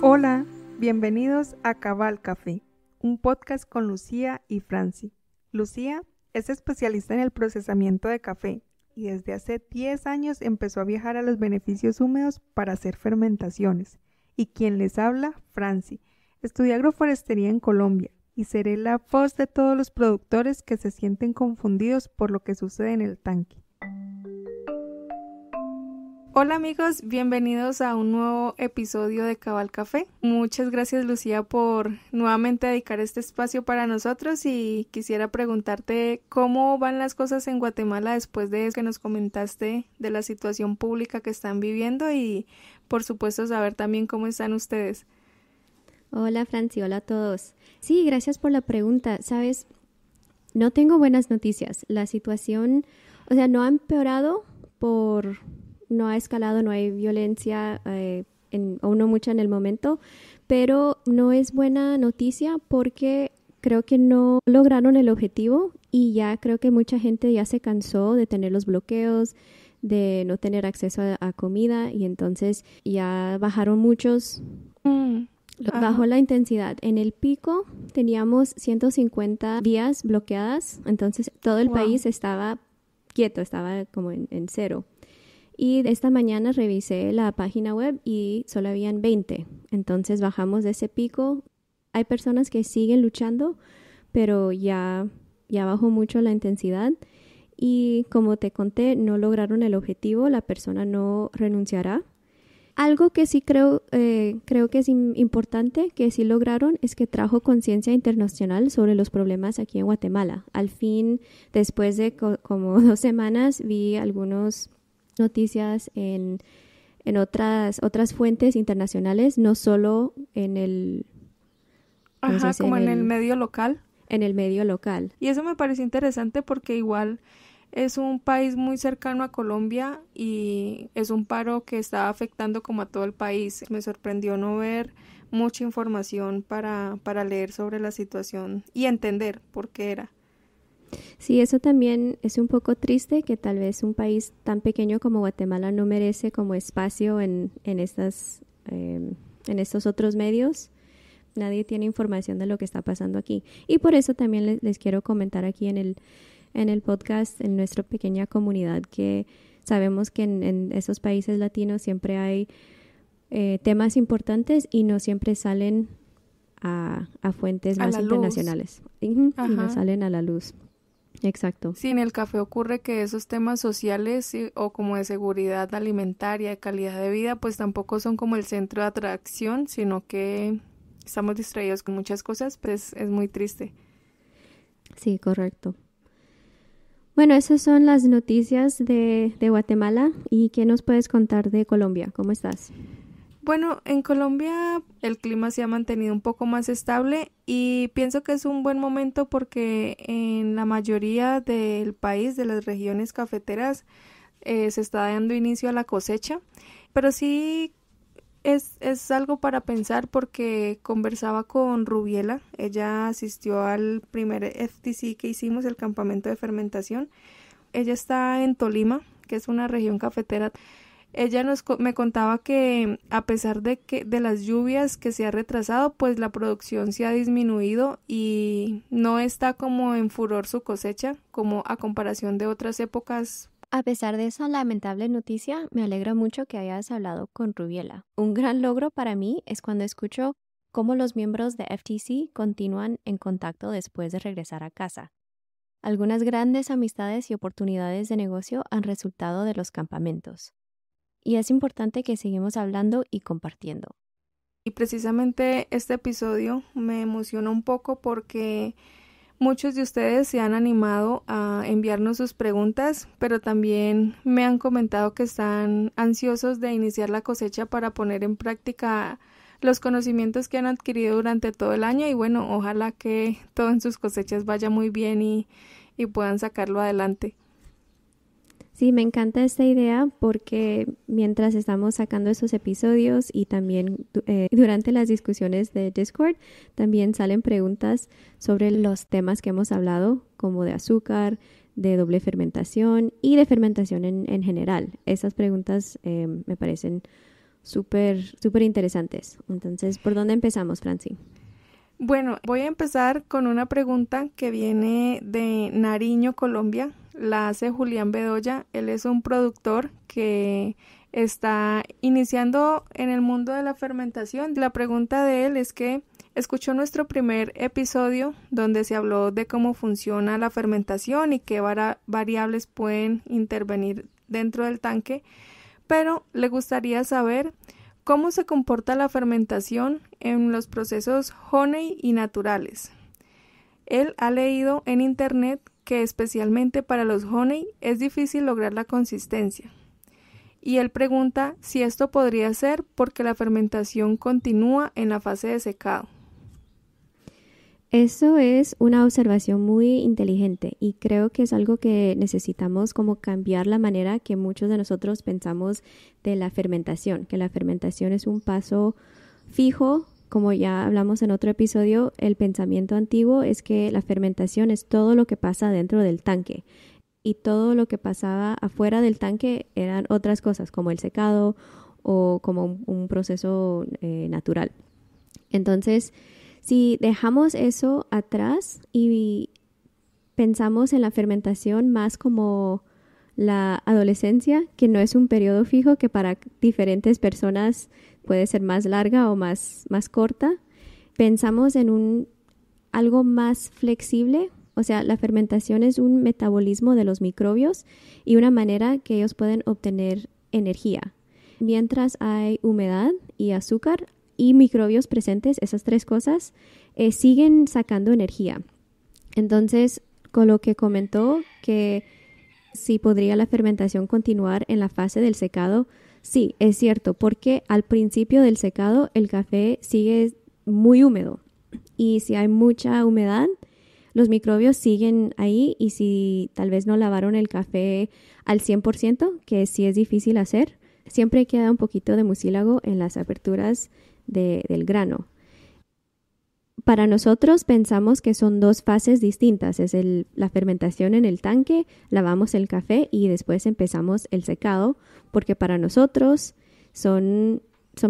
Hola, bienvenidos a Cabal Café, un podcast con Lucía y Franci. Lucía es especialista en el procesamiento de café y desde hace 10 años empezó a viajar a los beneficios húmedos para hacer fermentaciones. Y quien les habla, Franci. Estudié agroforestería en Colombia y seré la voz de todos los productores que se sienten confundidos por lo que sucede en el tanque. Hola amigos, bienvenidos a un nuevo episodio de Cabal Café. Muchas gracias Lucía por nuevamente dedicar este espacio para nosotros y quisiera preguntarte cómo van las cosas en Guatemala después de que nos comentaste de la situación pública que están viviendo y por supuesto saber también cómo están ustedes. Hola Franci, hola a todos. Sí, gracias por la pregunta. Sabes, no tengo buenas noticias. La situación, o sea, no ha empeorado por no ha escalado, no hay violencia eh, en, o no mucha en el momento, pero no es buena noticia porque creo que no lograron el objetivo y ya creo que mucha gente ya se cansó de tener los bloqueos, de no tener acceso a, comida y entonces ya bajaron muchos. Mm, Bajó la intensidad. En el pico teníamos 150 vías bloqueadas, entonces todo el país estaba quieto, estaba como en cero. Y esta mañana revisé la página web y solo habían 20. Entonces bajamos de ese pico. Hay personas que siguen luchando, pero ya, ya bajó mucho la intensidad. Y como te conté, no lograron el objetivo, la persona no renunciará. Algo que sí creo, eh, creo que es importante, que sí lograron, es que trajo conciencia internacional sobre los problemas aquí en Guatemala. Al fin, después de como dos semanas, vi algunos noticias en, en otras, otras fuentes internacionales, no solo en el... Ajá, como en, el, medio local. En el medio local. Y eso me parece interesante porque igual es un país muy cercano a Colombia y es un paro que está afectando como a todo el país. Me sorprendió no ver mucha información para, para leer sobre la situación y entender por qué era. Sí, eso también es un poco triste que tal vez un país tan pequeño como Guatemala no merece como espacio en, en, estas, em, estos otros medios. Nadie tiene información de lo que está pasando aquí. Y por eso también les, quiero comentar aquí en el, en el podcast, en nuestra pequeña comunidad, que sabemos que en, esos países latinos siempre hay eh, temas importantes y no siempre salen a, fuentes más internacionales. y no salen a la luz. Exacto. Si en el café ocurre que esos temas sociales o como de seguridad alimentaria, de calidad de vida, pues tampoco son como el centro de atracción, sino que estamos distraídos con muchas cosas, pues es muy triste. Sí, correcto. Bueno, esas son las noticias de, de Guatemala y ¿qué nos puedes contar de Colombia? ¿Cómo estás? Bueno, en Colombia el clima se ha mantenido un poco más estable y pienso que es un buen momento porque en la mayoría del país, de las regiones cafeteras, eh, se está dando inicio a la cosecha, pero sí es, es, algo para pensar porque conversaba con Rubiela, ella asistió al primer FTC que hicimos, el campamento de fermentación, ella está en Tolima, que es una región cafetera, ella nos, me contaba que a pesar de que de las lluvias que se ha retrasado, pues la producción se ha disminuido y no está como en furor su cosecha como a comparación de otras épocas. A pesar de esa lamentable noticia, me alegra mucho que hayas hablado con Rubiela. Un gran logro para mí es cuando escucho cómo los miembros de FTC continúan en contacto después de regresar a casa. Algunas grandes amistades y oportunidades de negocio han resultado de los campamentos y es importante que seguimos hablando y compartiendo. Y precisamente este episodio me emociona un poco porque muchos de ustedes se han animado a enviarnos sus preguntas, pero también me han comentado que están ansiosos de iniciar la cosecha para poner en práctica los conocimientos que han adquirido durante todo el año y bueno, ojalá que todo en sus cosechas vaya muy bien y puedan sacarlo adelante. Sí, me encanta esta idea porque mientras estamos sacando esos episodios y también eh, durante las discusiones de Discord, también salen preguntas sobre los temas que hemos hablado, como de azúcar, de doble fermentación y de fermentación en, en general. Esas preguntas eh, me parecen súper, súper interesantes. Entonces, ¿por dónde empezamos, Franci? Bueno, voy a empezar con una pregunta que viene de Nariño, Colombia, la hace Julián Bedoya. Él es un productor que está iniciando en el mundo de la fermentación. La pregunta de él es que escuchó nuestro primer episodio donde se habló de cómo funciona la fermentación y qué variables pueden intervenir dentro del tanque, pero le gustaría saber cómo se comporta la fermentación en los procesos honey y naturales. Él ha leído en internet que especialmente para los honey es difícil lograr la consistencia. Y él pregunta si esto podría ser porque la fermentación continúa en la fase de secado. Eso es una observación muy inteligente y creo que es algo que necesitamos como cambiar la manera que muchos de nosotros pensamos de la fermentación, que la fermentación es un paso fijo como ya hablamos en otro episodio, el pensamiento antiguo es que la fermentación es todo lo que pasa dentro del tanque y todo lo que pasaba afuera del tanque eran otras cosas, como el secado o como un, proceso eh, natural. Entonces, si dejamos eso atrás y pensamos en la fermentación más como la adolescencia, que no es un periodo fijo, que para diferentes personas puede ser más larga o más, más corta. Pensamos en un, algo más flexible, o sea, la fermentación es un metabolismo de los microbios y una manera que ellos pueden obtener energía. Mientras hay humedad y azúcar y microbios presentes, esas tres cosas, eh, siguen sacando energía. Entonces, con lo que comentó que si podría la fermentación continuar en la fase del secado, Sí, es cierto, porque al principio del secado el café sigue muy húmedo y si hay mucha humedad, los microbios siguen ahí y si tal vez no lavaron el café al 100%, que sí es difícil hacer, siempre queda un poquito de mucílago en las aperturas del grano para nosotros pensamos que son dos fases distintas. Es la fermentación en el tanque, lavamos el café y después empezamos el secado, porque para nosotros son,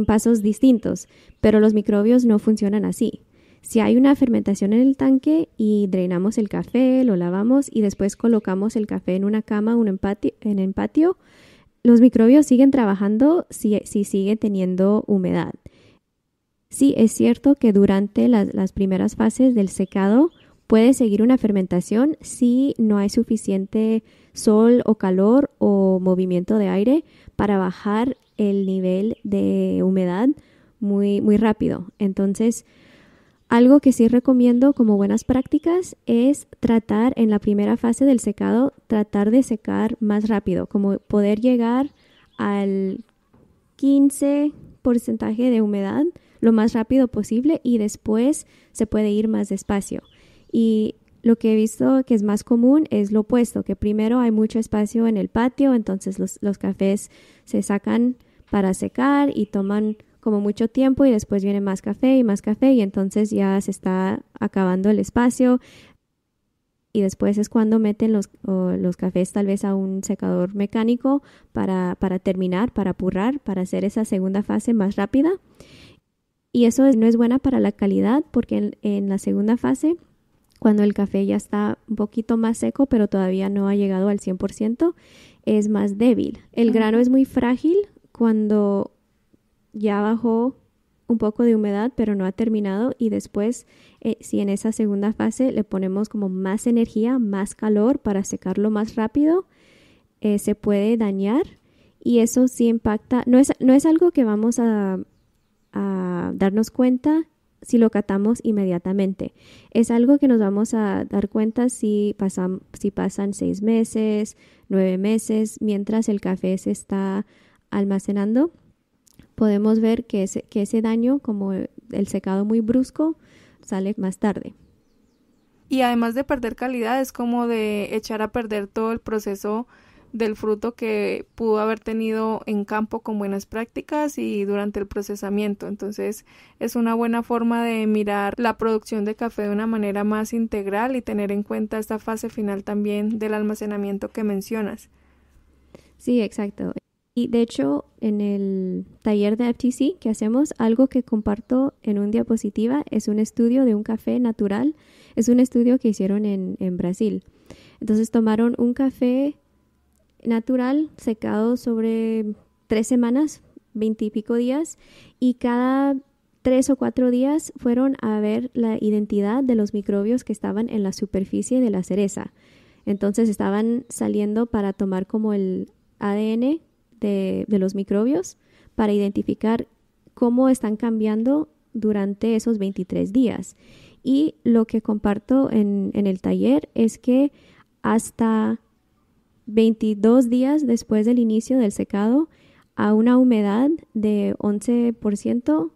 pasos distintos, pero los microbios no funcionan así. Si hay una fermentación en el tanque y drenamos el café, lo lavamos y después colocamos el café en una cama un en el patio, los microbios siguen trabajando si sigue teniendo humedad. Sí, es cierto que durante las, primeras fases del secado puede seguir una fermentación si no hay suficiente sol o calor o movimiento de aire para bajar el nivel de humedad muy, muy rápido. Entonces, algo que sí recomiendo como buenas prácticas es tratar en la primera fase del secado, tratar de secar más rápido, como poder llegar al 15% de humedad lo más rápido posible y después se puede ir más despacio. Y lo que he visto que es más común es lo opuesto, que primero hay mucho espacio en el patio, entonces los, cafés se sacan para secar y toman como mucho tiempo y después viene más café y más café y entonces ya se está acabando el espacio y después es cuando meten los, cafés tal vez a un secador mecánico para, para terminar, para apurrar, para hacer esa segunda fase más rápida. Y eso no es buena para la calidad porque en, la segunda fase, cuando el café ya está un poquito más seco, pero todavía no ha llegado al 100%, es más débil. El grano es muy frágil cuando ya bajó un poco de humedad, pero no ha terminado. Y después, eh, si en esa segunda fase le ponemos como más energía, más calor para secarlo más rápido, eh, se puede dañar. Y eso sí impacta. No es, no es algo que vamos a darnos cuenta si lo catamos inmediatamente. Es algo que nos vamos a dar cuenta si pasan, si pasan seis meses, nueve meses, mientras el café se está almacenando, podemos ver que ese, que ese daño, como el secado muy brusco, sale más tarde. Y además de perder calidad, es como de echar a perder todo el proceso del fruto que pudo haber tenido en campo con buenas prácticas y durante el procesamiento. Entonces es una buena forma de mirar la producción de café de una manera más integral y tener en cuenta esta fase final también del almacenamiento que mencionas. Sí, exacto. Y de hecho, en el taller de FTC que hacemos, algo que comparto en un diapositiva es un estudio de un café natural. Es un estudio que hicieron en, en Brasil. Entonces tomaron un café natural secado sobre tres semanas, veintipico días, y cada tres o cuatro días fueron a ver la identidad de los microbios que estaban en la superficie de la cereza. Entonces estaban saliendo para tomar como el ADN de, los microbios para identificar cómo están cambiando durante esos 23 días. Y lo que comparto en, en el taller es que hasta 22 días después del inicio del secado a una humedad de 11%,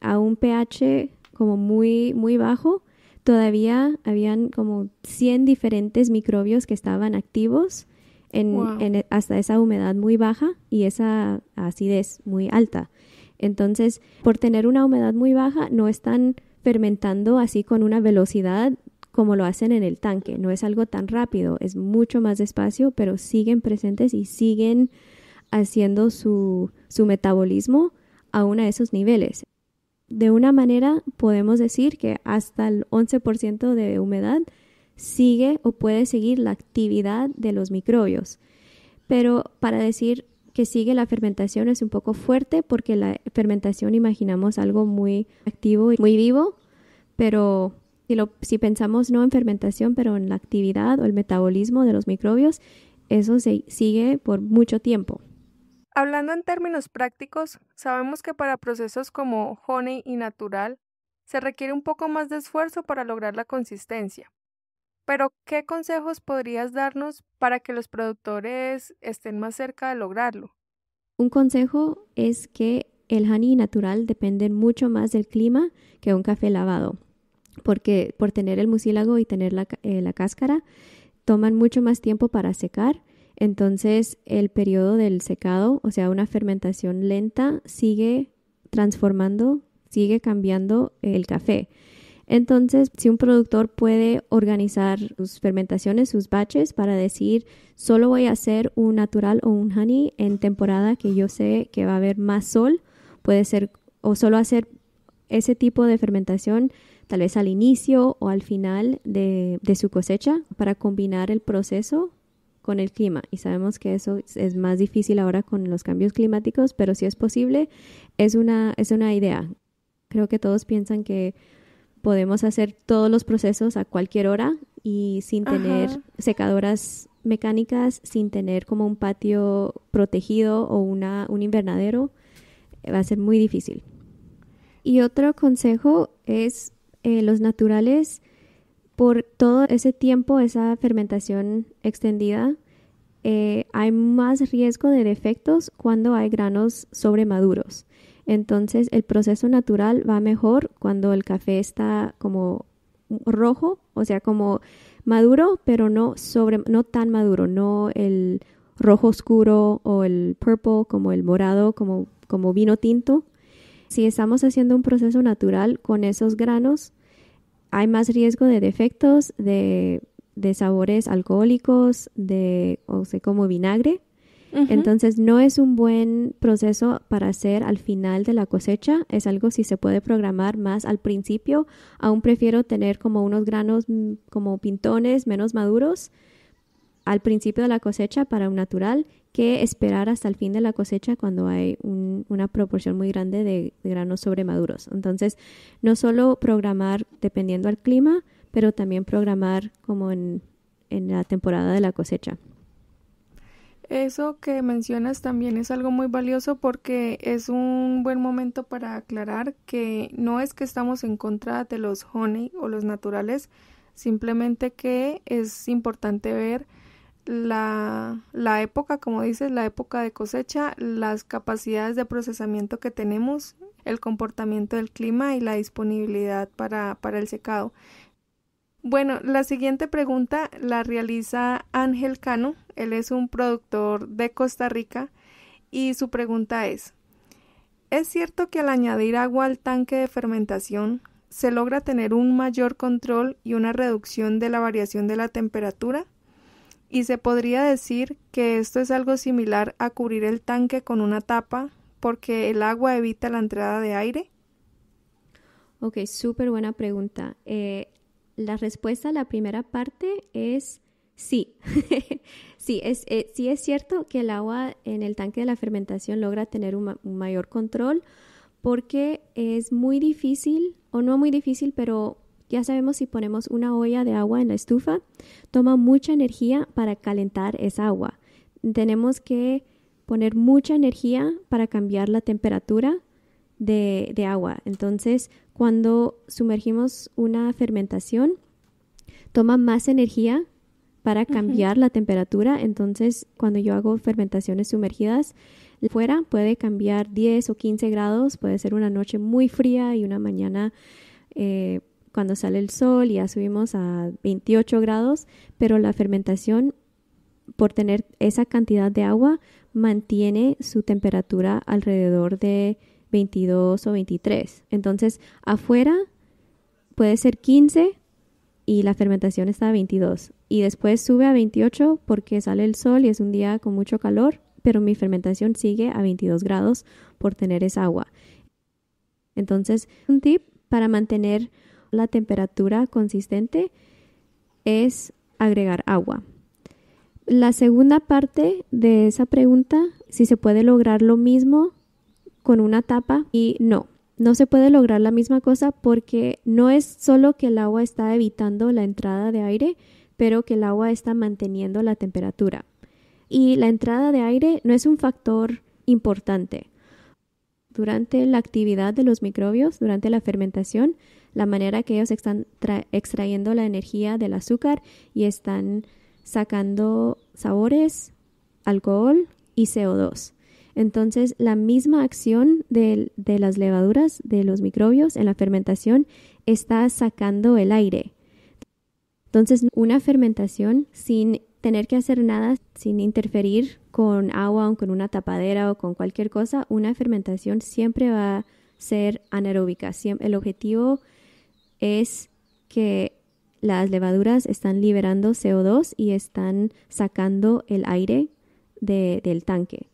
a un pH como muy, muy bajo. Todavía habían como 100 diferentes microbios que estaban activos hasta esa humedad muy baja y esa acidez muy alta. Entonces, por tener una humedad muy baja, no están fermentando así con una velocidad como lo hacen en el tanque. No es algo tan rápido, es mucho más despacio, pero siguen presentes y siguen haciendo su, su metabolismo uno de esos niveles. De una manera podemos decir que hasta el 11% de humedad sigue o puede seguir la actividad de los microbios. Pero para decir que sigue la fermentación es un poco fuerte porque la fermentación imaginamos algo muy activo y muy vivo, pero si, pensamos no en fermentación, pero en la actividad o el metabolismo de los microbios, eso se sigue por mucho tiempo. Hablando en términos prácticos, sabemos que para procesos como honey y natural se requiere un poco más de esfuerzo para lograr la consistencia. Pero, ¿qué consejos podrías darnos para que los productores estén más cerca de lograrlo? Un consejo es que el honey natural dependen mucho más del clima que un café lavado porque por tener el mucílago y tener eh, la, cáscara, toman mucho más tiempo para secar. Entonces el periodo del secado, o sea, una fermentación lenta, sigue transformando, sigue cambiando el café. Entonces, si un productor puede organizar sus fermentaciones, sus baches, para decir, solo voy a hacer un natural o un honey en temporada que yo sé que va a haber más sol, puede ser, o solo hacer ese tipo de fermentación tal vez al inicio o al final de, de su cosecha para combinar el proceso con el clima. Y sabemos que eso es más difícil ahora con los cambios climáticos, pero si es posible, es una, es una idea. Creo que todos piensan que podemos hacer todos los procesos a cualquier hora y sin tener secadoras mecánicas, sin tener como un patio protegido o una, un invernadero, eh, va a ser muy difícil. Y otro consejo es eh, los naturales, por todo ese tiempo, esa fermentación extendida, eh, hay más riesgo de defectos cuando hay granos sobremaduros. Entonces el proceso natural va mejor cuando el café está como rojo, o sea, como maduro, pero no sobre no tan maduro, no el rojo oscuro o el purple como el morado como como vino tinto, si estamos haciendo un proceso natural con esos granos, hay más riesgo de defectos, de, sabores alcohólicos, de, o sea, como vinagre. Entonces no es un buen proceso para hacer al final de la cosecha, es algo si se puede programar más al principio, aún prefiero tener como unos granos mm, como pintones menos maduros al principio de la cosecha para un natural que esperar hasta el fin de la cosecha cuando hay una proporción muy grande de, granos sobremaduros. Entonces, no solo programar dependiendo al clima, pero también programar como en, en la temporada de la cosecha. Eso que mencionas también es algo muy valioso porque es un buen momento para aclarar que no es que estamos en contra de los honey o los naturales, simplemente que es importante ver la, la época, como dices, la época de cosecha, las capacidades de procesamiento que tenemos, el comportamiento del clima y la disponibilidad para, para el secado. Bueno, la siguiente pregunta la realiza Ángel Cano, él es un productor de Costa Rica y su pregunta es ¿Es cierto que al añadir agua al tanque de fermentación se logra tener un mayor control y una reducción de la variación de la temperatura? y se podría decir que esto es algo similar a cubrir el tanque con una tapa porque el agua evita la entrada de aire? Ok, súper buena pregunta. Eh, la respuesta a la primera parte es sí. sí, es, eh, sí es cierto que el agua en el tanque de la fermentación logra tener un mayor control porque es muy difícil, o no muy difícil, pero ya sabemos si ponemos una olla de agua en la estufa, toma mucha energía para calentar esa agua. Tenemos que poner mucha energía para cambiar la temperatura de, agua. Entonces, cuando sumergimos una fermentación, toma más energía para cambiar la temperatura. Entonces, cuando yo hago fermentaciones sumergidas, fuera puede cambiar 10 o 15 grados, puede ser una noche muy fría y una mañana eh, cuando sale el sol ya subimos a 28 grados, pero la fermentación, por tener esa cantidad de agua, mantiene su temperatura alrededor de 22 o 23. Entonces, afuera puede ser 15 y la fermentación está a 22. Y después sube a 28 porque sale el sol y es un día con mucho calor, pero mi fermentación sigue a 22 grados por tener esa agua. Entonces, un tip para mantener la temperatura consistente es agregar agua. La segunda parte de esa pregunta, si se puede lograr lo mismo con una tapa y no, no se puede lograr la misma cosa porque no es solo que el agua está evitando la entrada de aire, pero que el agua está manteniendo la temperatura. Y la entrada de aire no es un factor importante. Durante la actividad de los microbios, durante la fermentación, la manera que ellos están extrayendo la energía del azúcar y están sacando sabores, alcohol y CO2. Entonces, la misma acción de, las levaduras, de los microbios en la fermentación, está sacando el aire. Entonces, una fermentación sin tener que hacer nada, sin interferir con agua o con una tapadera o con cualquier cosa, una fermentación siempre va a ser anaeróbica. el objetivo es que las levaduras están liberando CO2 y están sacando el aire del tanque.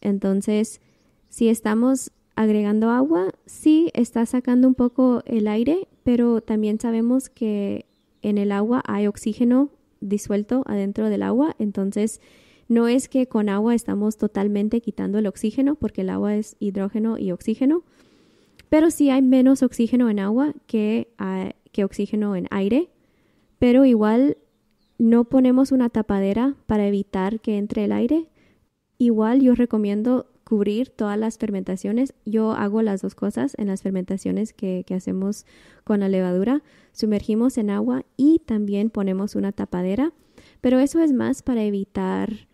Entonces, si estamos agregando agua, sí está sacando un poco el aire, pero también sabemos que en el agua hay oxígeno disuelto adentro del agua, entonces no es que con agua estamos totalmente quitando el oxígeno, porque el agua es hidrógeno y oxígeno, pero sí hay menos oxígeno en agua que, ah, que oxígeno en aire, pero igual no ponemos una tapadera para evitar que entre el aire. Igual yo recomiendo cubrir todas las fermentaciones. Yo hago las dos cosas en las fermentaciones que, que, hacemos con la levadura. Sumergimos en agua y también ponemos una tapadera, pero eso es más para evitar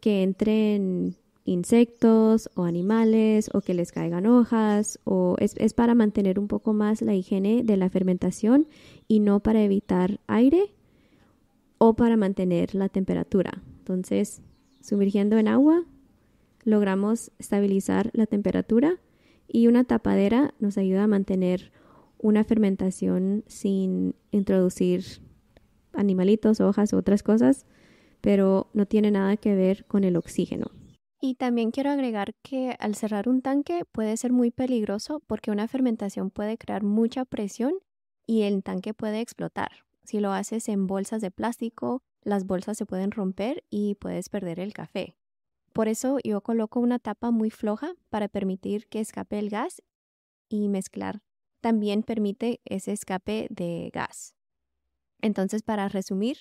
que entren insectos o animales o que les caigan hojas o es, es, para mantener un poco más la higiene de la fermentación y no para evitar aire o para mantener la temperatura. Entonces, sumergiendo en agua, logramos estabilizar la temperatura y una tapadera nos ayuda a mantener una fermentación sin introducir animalitos, hojas u otras cosas, pero no tiene nada que ver con el oxígeno. Y también quiero agregar que al cerrar un tanque puede ser muy peligroso porque una fermentación puede crear mucha presión y el tanque puede explotar. Si lo haces en bolsas de plástico, las bolsas se pueden romper y puedes perder el café. Por eso yo coloco una tapa muy floja para permitir que escape el gas y mezclar también permite ese escape de gas. Entonces, para resumir,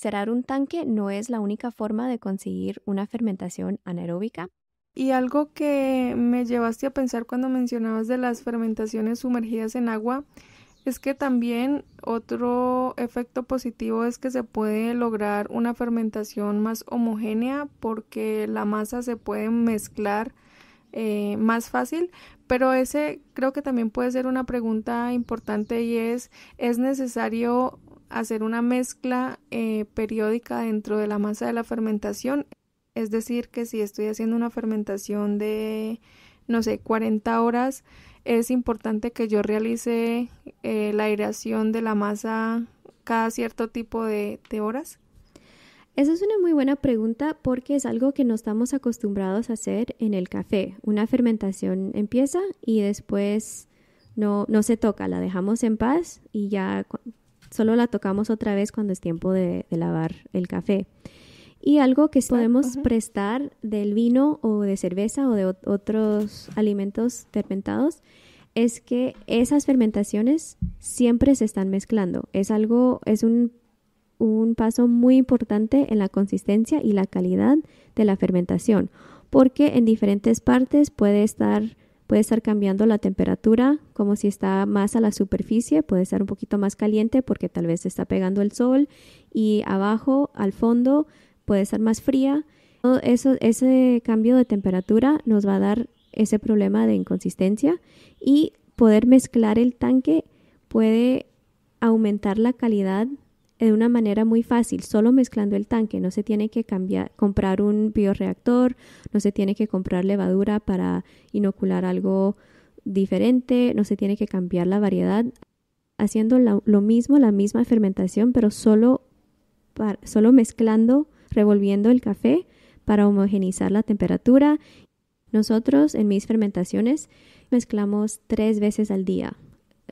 Cerrar un tanque no es la única forma de conseguir una fermentación anaeróbica. Y algo que me llevaste a pensar cuando mencionabas de las fermentaciones sumergidas en agua es que también otro efecto positivo es que se puede lograr una fermentación más homogénea porque la masa se puede mezclar eh, más fácil, pero ese creo que también puede ser una pregunta importante y es, ¿es necesario hacer una mezcla eh, periódica dentro de la masa de la fermentación. Es decir, que si estoy haciendo una fermentación de, no sé, 40 horas, es importante que yo realice eh, la aireación de la masa cada cierto tipo de, horas. Esa es una muy buena pregunta porque es algo que no estamos acostumbrados a hacer en el café. Una fermentación empieza y después no, no se toca, la dejamos en paz y ya Solo la tocamos otra vez cuando es tiempo de, lavar el café. Y algo que podemos prestar del vino o de cerveza o de otros alimentos fermentados es que esas fermentaciones siempre se están mezclando. Es algo, es un, un paso muy importante en la consistencia y la calidad de la fermentación, porque en diferentes partes puede estar Puede estar cambiando la temperatura, como si está más a la superficie, puede ser un poquito más caliente porque tal vez se está pegando el sol y abajo, al fondo, puede estar más fría. eso, ese cambio de temperatura nos va a dar ese problema de inconsistencia y poder mezclar el tanque puede aumentar la calidad de una manera muy fácil, solo mezclando el tanque. No se tiene que cambiar, comprar un bioreactor, no se tiene que comprar levadura para inocular algo diferente, no se tiene que cambiar la variedad. Haciendo lo, mismo, la misma fermentación, pero solo, solo mezclando, revolviendo el café para homogenizar la temperatura. Nosotros en mis fermentaciones mezclamos tres veces al día.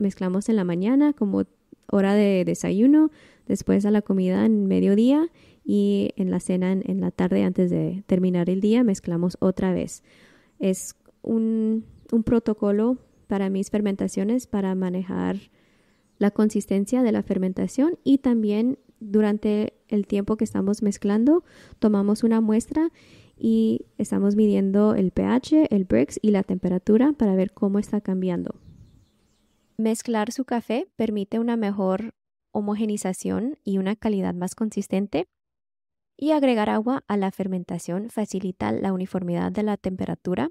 Mezclamos en la mañana como hora de desayuno, después a la comida en mediodía y en la cena en, la tarde antes de terminar el día mezclamos otra vez. Es un, un protocolo para mis fermentaciones para manejar la consistencia de la fermentación y también durante el tiempo que estamos mezclando tomamos una muestra y estamos midiendo el pH, el Brix y la temperatura para ver cómo está cambiando. Mezclar su café permite una mejor homogenización y una calidad más consistente, y agregar agua a la fermentación facilita la uniformidad de la temperatura,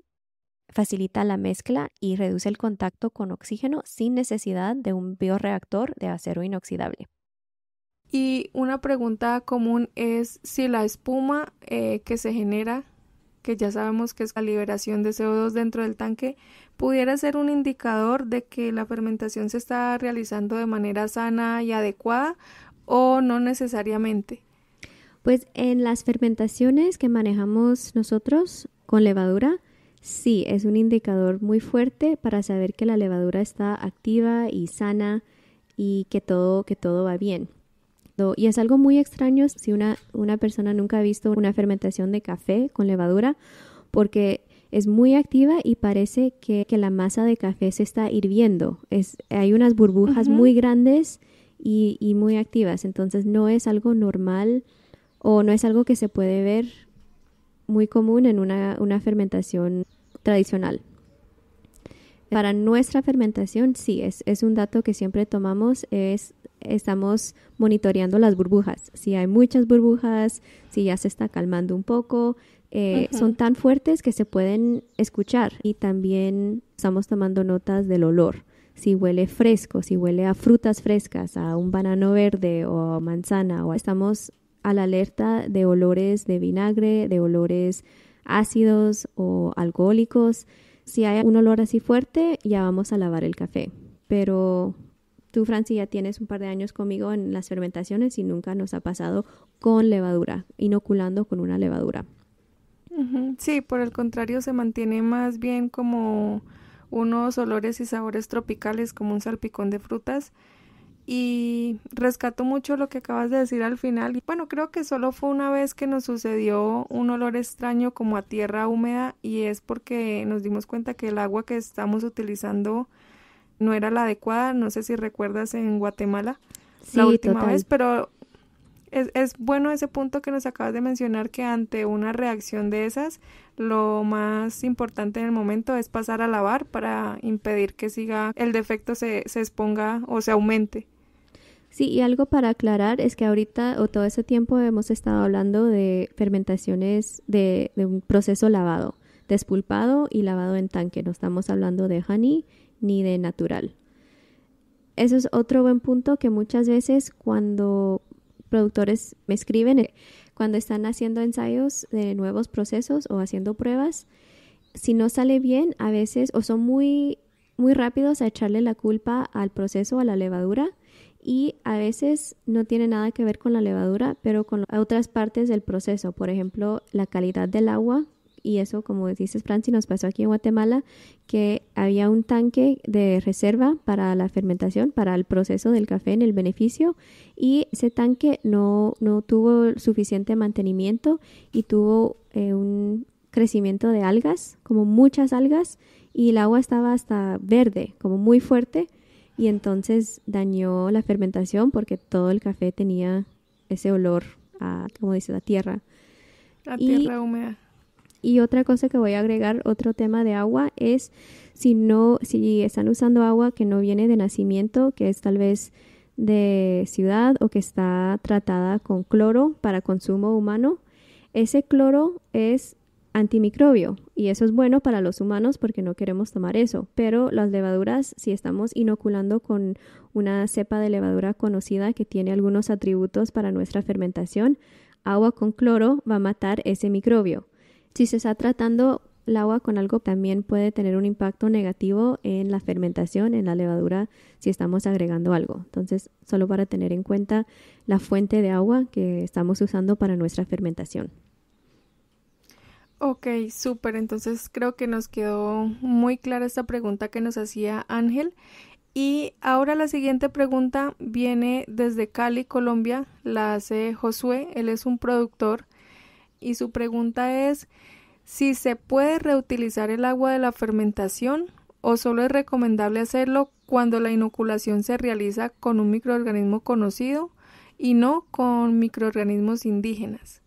facilita la mezcla y reduce el contacto con oxígeno sin necesidad de un bioreactor de acero inoxidable. Y una pregunta común es si la espuma eh, que se genera, que ya sabemos que es la liberación de CO2 dentro del tanque, pudiera ser un indicador de que la fermentación se está realizando de manera sana y adecuada o no necesariamente? Pues en las fermentaciones que manejamos nosotros con levadura, sí, es un indicador muy fuerte para saber que la levadura está activa y sana y que todo, que todo va bien. Y es algo muy extraño si una, una persona nunca ha visto una fermentación de café con levadura, porque es muy activa y parece que, la masa de café se está hirviendo. Es, hay unas burbujas muy grandes y, muy activas, entonces no es algo normal o no es algo que se puede ver muy común en una, fermentación tradicional. Para nuestra fermentación, sí, es, es un dato que siempre tomamos, es estamos monitoreando las burbujas. Si hay muchas burbujas, si ya se está calmando un poco, eh, son tan fuertes que se pueden escuchar y también estamos tomando notas del olor. Si huele fresco, si huele a frutas frescas, a un banano verde o a manzana, o estamos a la alerta de olores de vinagre, de olores ácidos o alcohólicos. Si hay un olor así fuerte, ya vamos a lavar el café. Pero tú, Franci, ya tienes un par de años conmigo en las fermentaciones y nunca nos ha pasado con levadura, inoculando con una levadura. Sí, por el contrario, se mantiene más bien como unos olores y sabores tropicales, como un salpicón de frutas. Y rescato mucho lo que acabas de decir al final. Bueno, creo que solo fue una vez que nos sucedió un olor extraño como a tierra húmeda y es porque nos dimos cuenta que el agua que estamos utilizando no era la adecuada. No sé si recuerdas en Guatemala la última vez, pero es, bueno ese punto que nos acabas de mencionar, que ante una reacción de esas, lo más importante en el momento es pasar a lavar para impedir que siga el defecto se, exponga o se aumente. Sí, y algo para aclarar es que ahorita o todo ese tiempo hemos estado hablando de fermentaciones de, un proceso lavado, despulpado y lavado en tanque. No estamos hablando de honey ni de natural. Eso es otro buen punto que muchas veces cuando productores me escriben eh, cuando están haciendo ensayos de nuevos procesos o haciendo pruebas. Si no sale bien, a veces o son muy, muy rápidos a echarle la culpa al proceso, a la levadura, y a veces no tiene nada que ver con la levadura, pero con otras partes del proceso, por ejemplo, la calidad del agua y eso, como dices, Franci, nos pasó aquí en Guatemala, que había un tanque de reserva para la fermentación, para el proceso del café en el beneficio, y ese tanque no, no tuvo suficiente mantenimiento y tuvo eh, un crecimiento de algas, como muchas algas, y el agua estaba hasta verde, como muy fuerte, y entonces dañó la fermentación porque todo el café tenía ese olor a, como dice, la tierra. La tierra húmeda. Y otra cosa que voy a agregar, otro tema de agua, es si no, si están usando agua que no viene de nacimiento, que es tal vez de ciudad o que está tratada con cloro para consumo humano, ese cloro es antimicrobio y eso es bueno para los humanos porque no queremos tomar eso, pero las levaduras, si estamos inoculando con una cepa de levadura conocida que tiene algunos atributos para nuestra fermentación, agua con cloro va a matar ese microbio. Si se está tratando el agua con algo, también puede tener un impacto negativo en la fermentación, en la levadura, si estamos agregando algo. Entonces, solo para tener en cuenta la fuente de agua que estamos usando para nuestra fermentación. Ok, súper. Entonces creo que nos quedó muy clara esta pregunta que nos hacía Ángel. Y ahora la siguiente pregunta viene desde Cali, Colombia. La hace Josué. Él es un productor y su pregunta es si se puede reutilizar el agua de la fermentación o solo es recomendable hacerlo cuando la inoculación se realiza con un microorganismo conocido y no con microorganismos indígenas.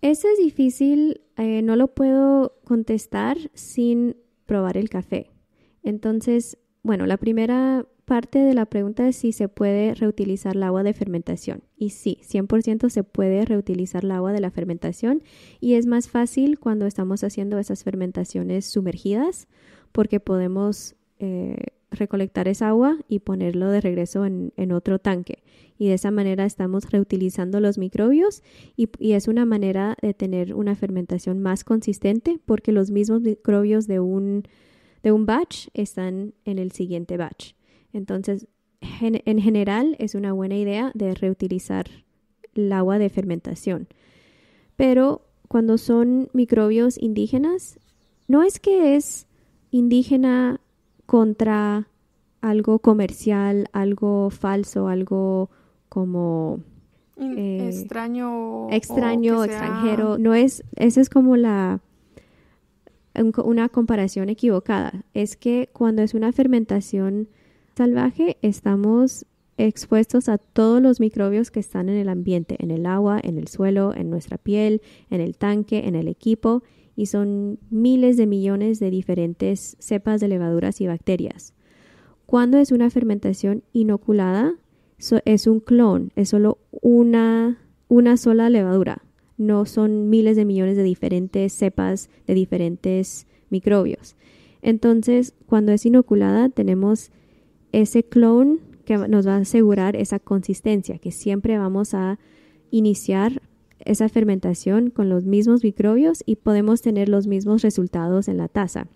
Eso es difícil, eh, no lo puedo contestar sin probar el café. Entonces, bueno, la primera parte de la pregunta es si se puede reutilizar el agua de fermentación. Y sí, 100% se puede reutilizar el agua de la fermentación y es más fácil cuando estamos haciendo esas fermentaciones sumergidas porque podemos eh, recolectar esa agua y ponerlo de regreso en, otro tanque. Y de esa manera estamos reutilizando los microbios y, y, es una manera de tener una fermentación más consistente porque los mismos microbios de un, de un batch están en el siguiente batch. Entonces, en general es una buena idea de reutilizar el agua de fermentación. Pero cuando son microbios indígenas, no es que es indígena contra algo comercial, algo falso, algo como eh, extraño, extraño, extranjero. No es, esa es como la una comparación equivocada. Es que cuando es una fermentación salvaje estamos expuestos a todos los microbios que están en el ambiente, en el agua, en el suelo, en nuestra piel, en el tanque, en el equipo, y son miles de millones de diferentes cepas de levaduras y bacterias. Cuando es una fermentación inoculada, es un clon, es solo una, una sola levadura, no son miles de millones de diferentes cepas de diferentes microbios. Entonces, cuando es inoculada, tenemos ese clone que nos va a asegurar esa consistencia, que siempre vamos a iniciar esa fermentación con los mismos microbios y podemos tener los mismos resultados en la taza.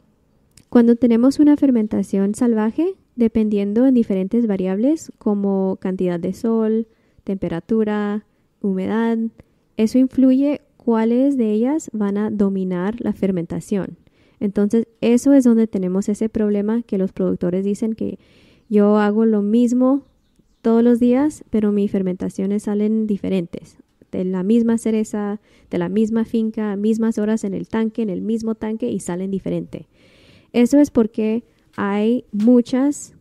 Cuando tenemos una fermentación salvaje, dependiendo en diferentes variables como cantidad de sol, temperatura, humedad, eso influye cuáles de ellas van a dominar la fermentación. Entonces, eso es donde tenemos ese problema que los productores dicen que yo hago lo mismo todos los días, pero mis fermentaciones salen diferentes. De la misma cereza, de la misma finca, mismas horas en el tanque, en el mismo tanque y salen diferente. Eso es porque hay muchas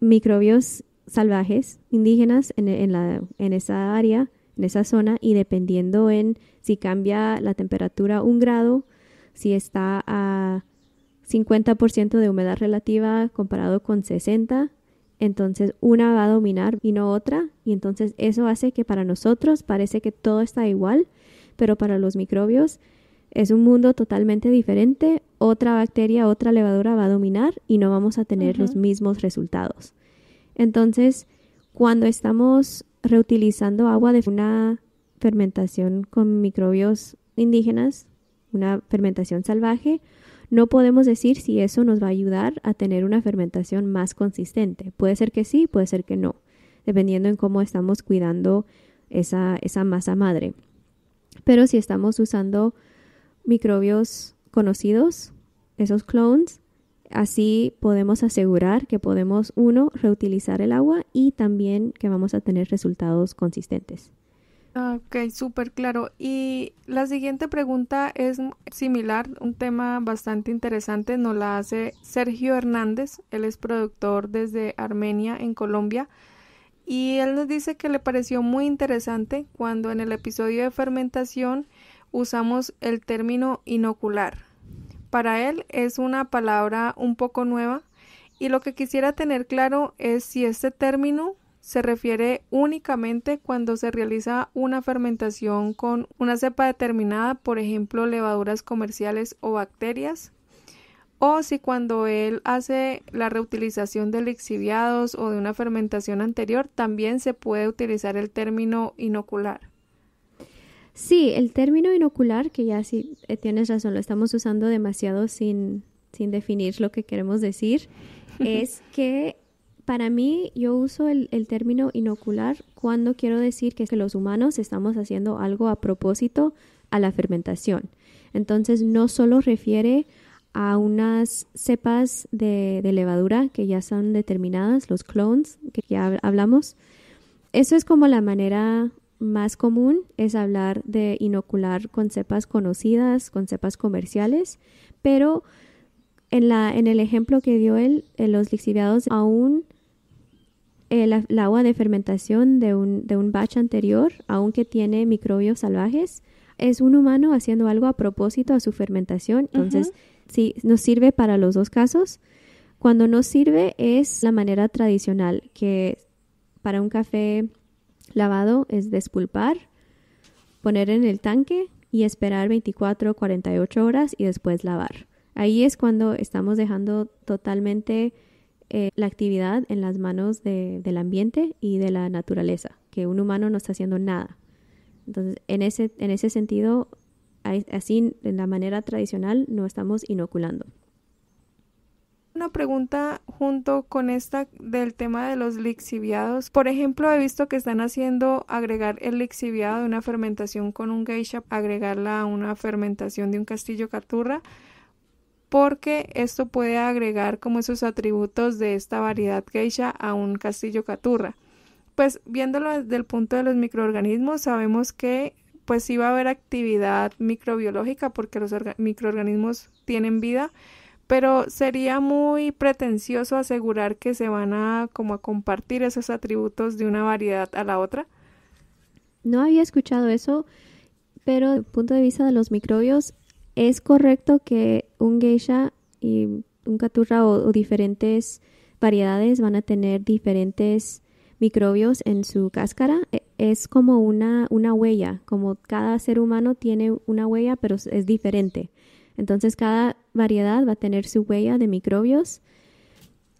microbios salvajes indígenas en, en esa área, en esa zona, y dependiendo en si cambia la temperatura un grado, si está a 50% de humedad relativa comparado con 60, entonces una va a dominar y no otra, y entonces eso hace que para nosotros parece que todo está igual, pero para los microbios es un mundo totalmente diferente, otra bacteria, otra levadura va a dominar y no vamos a tener los mismos resultados. Entonces, cuando estamos reutilizando agua de una fermentación con microbios indígenas, una fermentación salvaje, no podemos decir si eso nos va a ayudar a tener una fermentación más consistente. Puede ser que sí, puede ser que no, dependiendo en cómo estamos cuidando esa, esa masa madre. Pero si estamos usando microbios conocidos, esos clones, así podemos asegurar que podemos, uno, reutilizar el agua y también que vamos a tener resultados consistentes. Ah, ok, súper claro. Y la siguiente pregunta es similar, un tema bastante interesante, nos la hace Sergio Hernández, él es productor desde Armenia, en Colombia, y él nos dice que le pareció muy interesante cuando en el episodio de fermentación usamos el término inocular. Para él es una palabra un poco nueva y lo que quisiera tener claro es si este término se refiere únicamente cuando se realiza una fermentación con una cepa determinada, por ejemplo, levaduras comerciales o bacterias, o si cuando él hace la reutilización de lixiviados o de una fermentación anterior, también se puede utilizar el término inocular. Sí, el término inocular, que ya sí eh, tienes razón, lo estamos usando demasiado sin, sin definir lo que queremos decir, es que para mí yo uso el, término inocular cuando quiero decir que los humanos estamos haciendo algo a propósito a la fermentación. Entonces no solo refiere a unas cepas de, levadura que ya son determinadas, los clones que ya hablamos. Eso es como la manera más común es hablar de inocular con cepas conocidas, con cepas comerciales, pero en, la, en el ejemplo que dio él, eh, los lixiviados aún el, eh, agua de fermentación de un, de batch anterior, aunque tiene microbios salvajes, es un humano haciendo algo a propósito a su fermentación. Entonces, sí, nos sirve para los dos casos. Cuando no sirve es la manera tradicional, que para un café lavado es despulpar, poner en el tanque y esperar 24, 48 horas y después lavar. Ahí es cuando estamos dejando totalmente eh, la actividad en las manos de, del ambiente y de la naturaleza, que un humano no está haciendo nada. Entonces, en ese, en ese sentido, así, en la manera tradicional, no estamos inoculando. Una pregunta junto con esta del tema de los lixiviados. Por ejemplo, he visto que están haciendo agregar el lixiviado de una fermentación con un geisha, agregarla a una fermentación de un castillo caturra porque esto puede agregar como esos atributos de esta variedad geisha a un castillo caturra. Pues viéndolo desde el punto de los microorganismos, sabemos que pues sí va a haber actividad microbiológica porque los microorganismos tienen vida, pero sería muy pretencioso asegurar que se van a como a compartir esos atributos de una variedad a la otra. No había escuchado eso, pero desde el punto de vista de los microbios ¿Es correcto que un geisha y un caturra o, diferentes variedades van a tener diferentes microbios en su cáscara? E, es como una, una huella, como cada ser humano tiene una huella, pero es diferente. Entonces cada variedad va a tener su huella de microbios.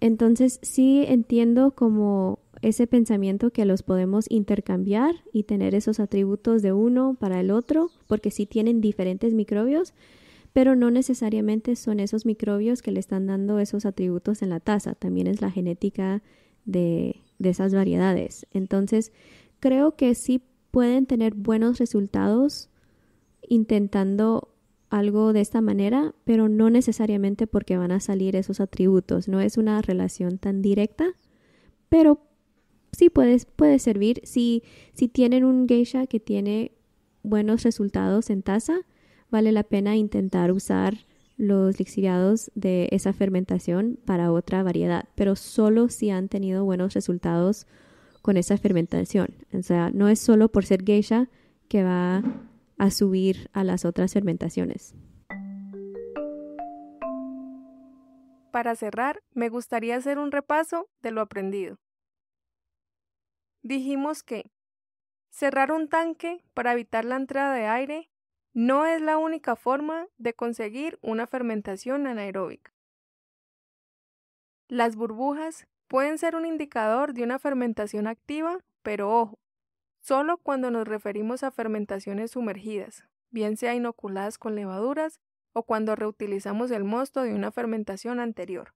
Entonces sí entiendo como ese pensamiento que los podemos intercambiar y tener esos atributos de uno para el otro, porque sí tienen diferentes microbios, pero no necesariamente son esos microbios que le están dando esos atributos en la taza, también es la genética de, esas variedades. Entonces, creo que sí pueden tener buenos resultados intentando algo de esta manera, pero no necesariamente porque van a salir esos atributos. No es una relación tan directa, pero sí puede, servir. Si, si tienen un geisha que tiene buenos resultados en taza, vale la pena intentar usar los lixiviados de esa fermentación para otra variedad, pero solo si han tenido buenos resultados con esa fermentación. O sea, no es solo por ser geisha que va a subir a las otras fermentaciones. Para cerrar, me gustaría hacer un repaso de lo aprendido dijimos que cerrar un tanque para evitar la entrada de aire no es la única forma de conseguir una fermentación anaeróbica. Las burbujas pueden ser un indicador de una fermentación activa, pero ojo, solo cuando nos referimos a fermentaciones sumergidas, bien sea inoculadas con levaduras o cuando reutilizamos el mosto de una fermentación anterior.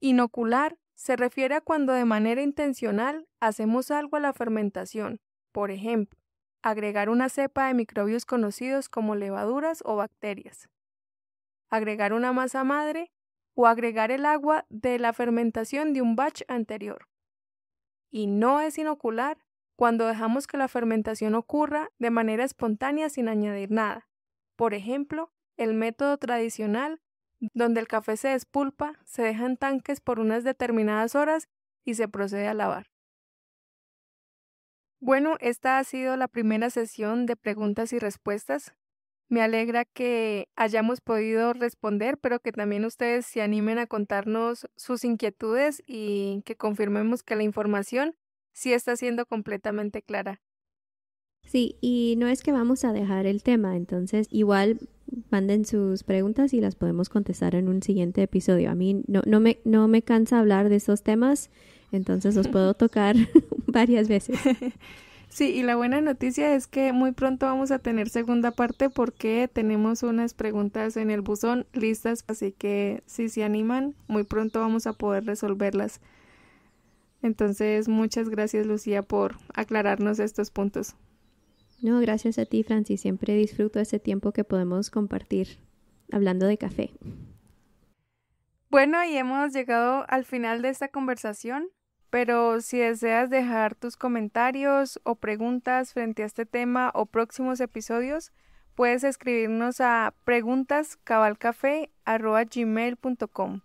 Inocular se refiere a cuando de manera intencional hacemos algo a la fermentación, por ejemplo, agregar una cepa de microbios conocidos como levaduras o bacterias, agregar una masa madre o agregar el agua de la fermentación de un batch anterior. Y no es inocular cuando dejamos que la fermentación ocurra de manera espontánea sin añadir nada. Por ejemplo, el método tradicional donde el café se despulpa, se dejan tanques por unas determinadas horas y se procede a lavar. Bueno, esta ha sido la primera sesión de preguntas y respuestas. Me alegra que hayamos podido responder, pero que también ustedes se animen a contarnos sus inquietudes y que confirmemos que la información sí está siendo completamente clara. Sí, y no es que vamos a dejar el tema, entonces igual manden sus preguntas y las podemos contestar en un siguiente episodio. A mí no, no, me, no me cansa hablar de esos temas, entonces los puedo tocar varias veces. Sí, y la buena noticia es que muy pronto vamos a tener segunda parte porque tenemos unas preguntas en el buzón listas, así que si se animan, muy pronto vamos a poder resolverlas. Entonces, muchas gracias Lucía por aclararnos estos puntos. No, gracias a ti, Francis. Siempre disfruto ese tiempo que podemos compartir hablando de café. Bueno, y hemos llegado al final de esta conversación, pero si deseas dejar tus comentarios o preguntas frente a este tema o próximos episodios, puedes escribirnos a preguntascabalcafé.com.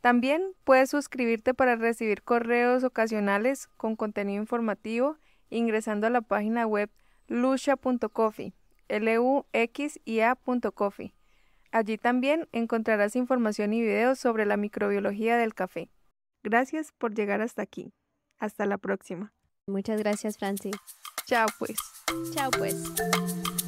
También puedes suscribirte para recibir correos ocasionales con contenido informativo ingresando a la página web luxia.coffee, l u x i -A Allí también encontrarás información y videos sobre la microbiología del café. Gracias por llegar hasta aquí. Hasta la próxima. Muchas gracias, Francis. Chao pues. Chao pues.